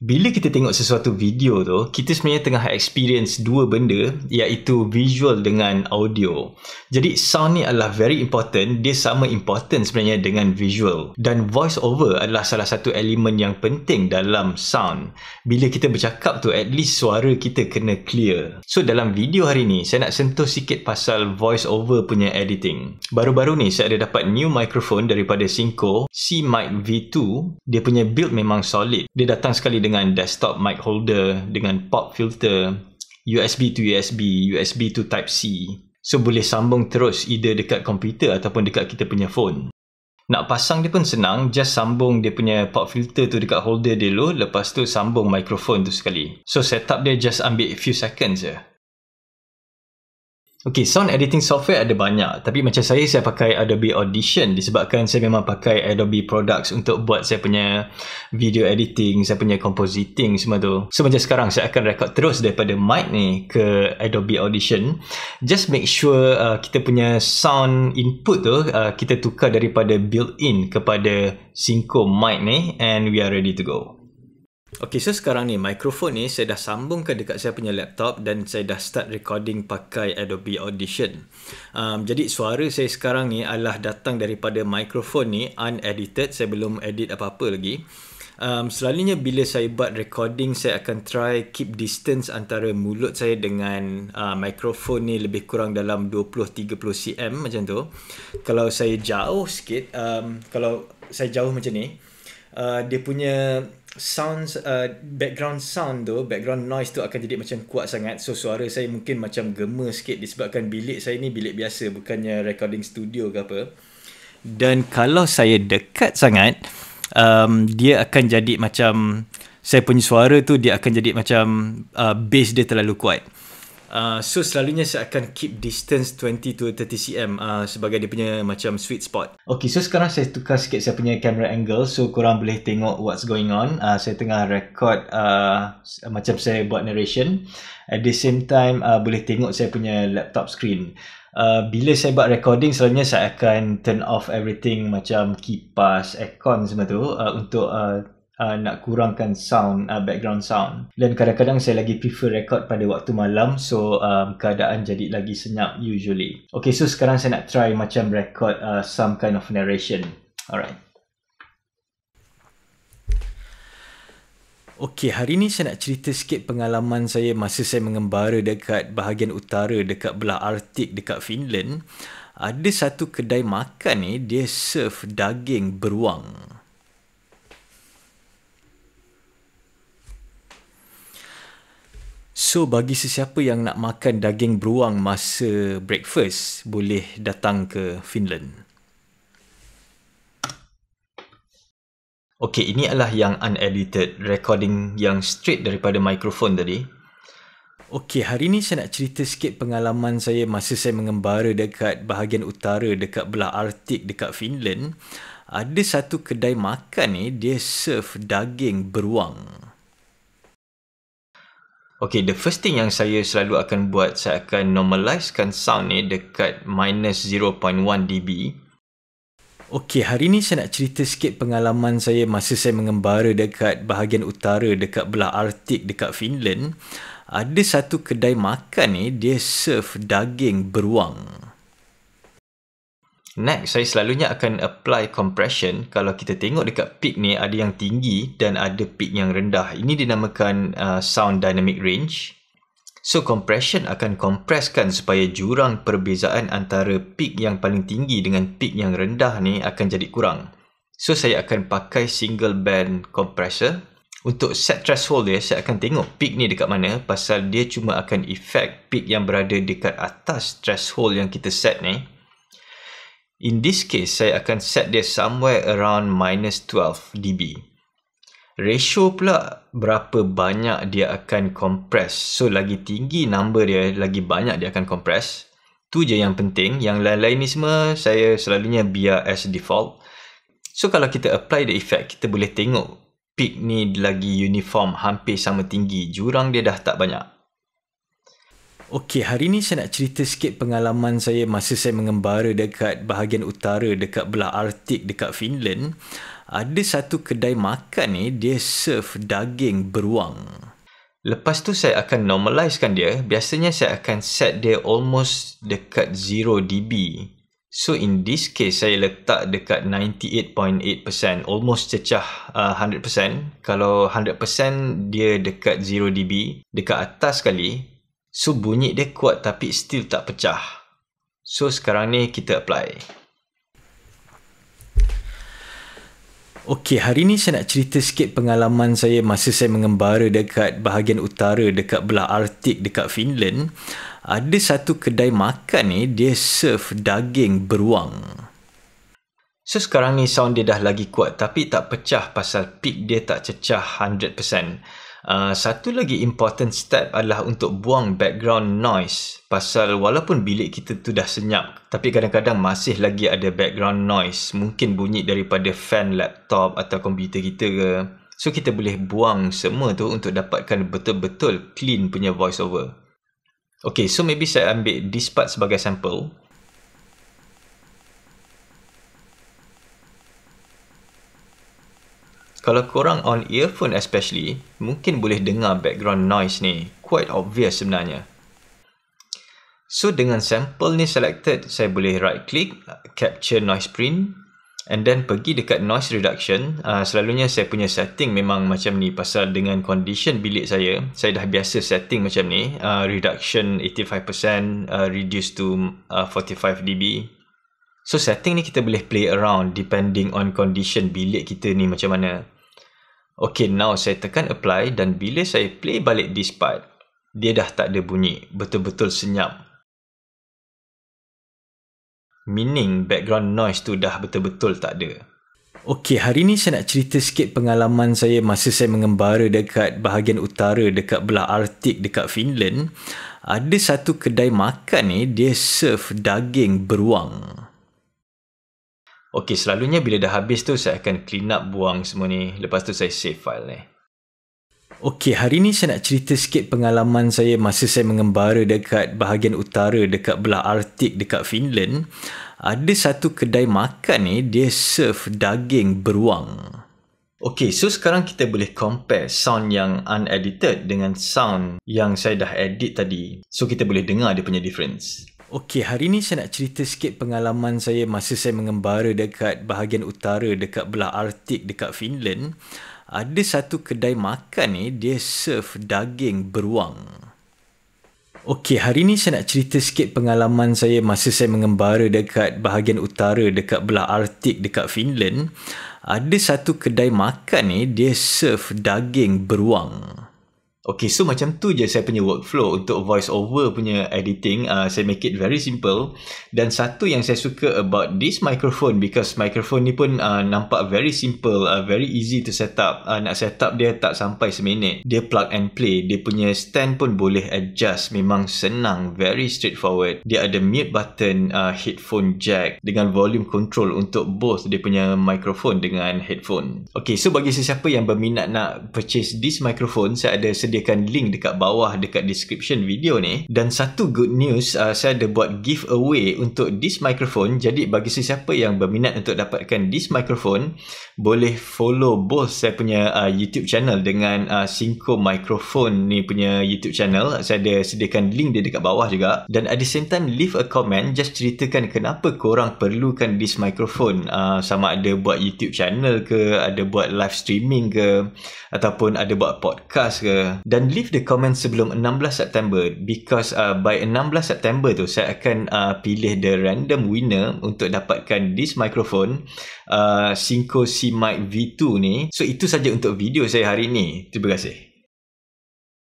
bila kita tengok sesuatu video tu, kita sebenarnya tengah experience dua benda iaitu visual dengan audio. Jadi sound ni adalah very important, dia sama important sebenarnya dengan visual. Dan voice over adalah salah satu elemen yang penting dalam sound. Bila kita bercakap tu, at least suara kita kena clear. So dalam video hari ni, saya nak sentuh sikit pasal voice over punya editing. Baru-baru ni saya ada dapat new microphone daripada Syncro, C-Mic V2. Dia punya build memang solid. Dia datang sekali dengan dengan desktop mic holder dengan pop filter USB to USB USB to type C so boleh sambung terus either dekat komputer ataupun dekat kita punya phone nak pasang dia pun senang, just sambung dia punya pop filter tu dekat holder dia dulu, lepas tu sambung microphone tu sekali. So setup dia just ambil few seconds je. Okay, sound editing software ada banyak. Tapi macam saya, saya pakai Adobe Audition disebabkan saya memang pakai Adobe Products untuk buat saya punya video editing, saya punya compositing semua tu. So, macam sekarang, saya akan record terus daripada mic ni ke Adobe Audition. Just make sure uh, kita punya sound input tu, uh, kita tukar daripada built-in kepada Synco mic ni and we are ready to go. Okay, so sekarang ni, mikrofon ni saya dah sambung ke dekat saya punya laptop dan saya dah start recording pakai Adobe Audition. Um, jadi, suara saya sekarang ni adalah datang daripada mikrofon ni unedited. Saya belum edit apa-apa lagi. Um, selalunya bila saya buat recording, saya akan try keep distance antara mulut saya dengan uh, mikrofon ni lebih kurang dalam 20-30 cm macam tu. Kalau saya jauh sikit, um, kalau saya jauh macam ni, uh, dia punya sounds uh, background sound tu background noise tu akan jadi macam kuat sangat so suara saya mungkin macam gema sikit disebabkan bilik saya ni bilik biasa bukannya recording studio ke apa dan kalau saya dekat sangat um, dia akan jadi macam saya punya suara tu dia akan jadi macam uh, bass dia terlalu kuat Uh, so selalunya saya akan keep distance 20 to 30 cm uh, sebagai dia punya macam sweet spot. Okay, so sekarang saya tukar sikit saya punya camera angle so korang boleh tengok what's going on. Uh, saya tengah record uh, macam saya buat narration. At the same time, uh, boleh tengok saya punya laptop screen. Uh, bila saya buat recording selalunya saya akan turn off everything macam kipas, aircon semua tu uh, untuk uh, uh, nak kurangkan sound uh, background sound dan kadang-kadang saya lagi prefer record pada waktu malam so um, keadaan jadi lagi senyap usually okay so sekarang saya nak try macam record uh, some kind of narration alright Okey, hari ni saya nak cerita sikit pengalaman saya masa saya mengembara dekat bahagian utara dekat belah Arctic dekat Finland. Ada satu kedai makan ni, dia serve daging beruang. So bagi sesiapa yang nak makan daging beruang masa breakfast, boleh datang ke Finland. Okay, ini adalah yang unedited recording yang straight daripada mikrofon tadi. Okay, hari ini saya nak cerita sikit pengalaman saya masa saya mengembara dekat bahagian utara dekat belah Arctic dekat Finland. Ada satu kedai makan ni, dia serve daging beruang. Okay, the first thing yang saya selalu akan buat, saya akan normalisekan sound ni dekat minus 0.1 dB. Okay, hari ni saya nak cerita sikit pengalaman saya masa saya mengembara dekat bahagian utara dekat belah Arctic dekat Finland. Ada satu kedai makan ni, dia serve daging beruang. Next, saya selalunya akan apply compression kalau kita tengok dekat peak ni ada yang tinggi dan ada peak yang rendah. Ini dinamakan uh, sound dynamic range. So, compression akan kompreskan supaya jurang perbezaan antara peak yang paling tinggi dengan peak yang rendah ni akan jadi kurang. So, saya akan pakai single band compressor. Untuk set threshold dia, saya akan tengok peak ni dekat mana pasal dia cuma akan effect peak yang berada dekat atas threshold yang kita set ni. In this case, saya akan set dia somewhere around minus 12 dB. Ratio pula berapa banyak dia akan compress. So, lagi tinggi number dia, lagi banyak dia akan compress. Tu je yang penting. Yang lain-lain ni semua, saya selalunya biar as default. So, kalau kita apply the effect, kita boleh tengok peak ni lagi uniform, hampir sama tinggi. Jurang dia dah tak banyak. Okey, hari ni saya nak cerita sikit pengalaman saya masa saya mengembara dekat bahagian utara dekat belah Arctic dekat Finland. Ada satu kedai makan ni dia serve daging beruang. Lepas tu saya akan normalisekan dia. Biasanya saya akan set dia almost dekat 0 dB. So in this case saya letak dekat 98.8%, almost cecah uh, 100%. Kalau 100% dia dekat 0 dB, dekat atas sekali So bunyi dia kuat tapi still tak pecah. So sekarang ni kita apply. Okey, hari ni saya nak cerita sikit pengalaman saya masa saya mengembara dekat bahagian utara dekat belah Arctic dekat Finland. Ada satu kedai makan ni dia serve daging beruang. So sekarang ni sound dia dah lagi kuat tapi tak pecah pasal peak dia tak cecah Ah, satu lagi important step adalah untuk buang background noise pasal walaupun bilik kita tu dah senyap tapi kadang-kadang masih lagi ada background noise mungkin bunyi daripada fan laptop atau komputer kita ke so kita boleh buang semua tu untuk dapatkan betul-betul clean punya voiceover. over okay so maybe saya ambil this part sebagai sample Kalau korang on earphone especially, mungkin boleh dengar background noise ni. Quite obvious sebenarnya. So dengan sample ni selected, saya boleh right click, capture noise print and then pergi dekat noise reduction. Uh, selalunya saya punya setting memang macam ni pasal dengan condition bilik saya, saya dah biasa setting macam ni, uh, reduction 85%, uh, ah, reduce to uh, 45 dB. So setting ni kita boleh play around depending on condition bilik kita ni macam mana. Okay, now saya tekan apply dan bila saya play balik this part, dia dah tak ada bunyi, betul-betul senyap. Meaning background noise tu dah betul-betul tak ada. Okay, hari ni saya nak cerita sikit pengalaman saya masa saya mengembara dekat bahagian utara dekat belah Arctic dekat Finland. Ada satu kedai makan ni, dia serve daging beruang. Okey, selalunya bila dah habis tu saya akan clean up buang semua ni. Lepas tu saya save file ni. Okey, hari ni saya nak cerita sikit pengalaman saya masa saya mengembara dekat bahagian utara dekat belah Arctic dekat Finland. Ada satu kedai makan ni dia serve daging beruang. Okey, so sekarang kita boleh compare sound yang unedited dengan sound yang saya dah edit tadi. So kita boleh dengar dia punya difference. Okey, hari ni saya nak cerita sikit pengalaman saya masa saya mengembara dekat bahagian utara dekat belah Arctic dekat Finland. Ada satu kedai makan ni dia serve daging beruang. Okey, hari ni saya nak cerita sikit pengalaman saya masa saya mengembara dekat bahagian utara dekat belah Arctic dekat Finland. Ada satu kedai makan ni dia serve daging beruang. Okay, so macam tu je saya punya workflow untuk voice over punya editing. Uh, saya make it very simple. Dan satu yang saya suka about this microphone because microphone ni pun uh, nampak very simple, uh, very easy to set up. Uh, nak set up dia tak sampai seminit. Dia plug and play. Dia punya stand pun boleh adjust. Memang senang, very straightforward. Dia ada mute button, uh, headphone jack dengan volume control untuk both dia punya microphone dengan headphone. Okay, so bagi sesiapa yang berminat nak purchase this microphone, saya ada sedi- sediakan link dekat bawah dekat description video ni dan satu good news uh, saya ada buat giveaway untuk this microphone jadi bagi sesiapa yang berminat untuk dapatkan this microphone boleh follow both saya punya uh, YouTube channel dengan uh, Synco microphone ni punya YouTube channel saya ada sediakan link dia dekat bawah juga dan at the same time leave a comment just ceritakan kenapa korang perlukan this microphone uh, sama ada buat YouTube channel ke ada buat live streaming ke ataupun ada buat podcast ke dan leave the comment sebelum 16 September because uh, by 16 September tu saya akan uh, pilih the random winner untuk dapatkan this microphone uh, Syncho C-Mic V2 ni so itu saja untuk video saya hari ni terima kasih